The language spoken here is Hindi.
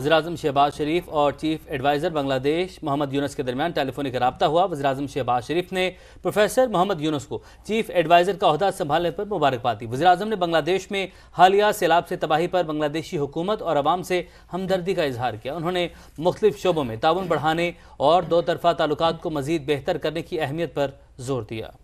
वजीरम शहबाज शरीफ और चीफ एडवाइज़र बांग्लादेश मोहम्मद यूनस के दरमियान टेलीफोनिक रबता हुआ वजी अजम शहबाज शरीफ ने प्रोफेसर मोहम्मद यूनस को चीफ एडवाइज़र का अहदा संभालने पर मुबारकबाद दी वजी अजम ने बांग्लादेश में हालिया सैलाब से तबाही पर बांग्लादेशी हुकूमत और आवाम से हमदर्दी का इजहार किया उन्होंने मुख्तफ शोबों में ताउन बढ़ाने और दो तरफ़ा ताल्लुक को मज़ीद बेहतर करने की अहमियत पर जोर दिया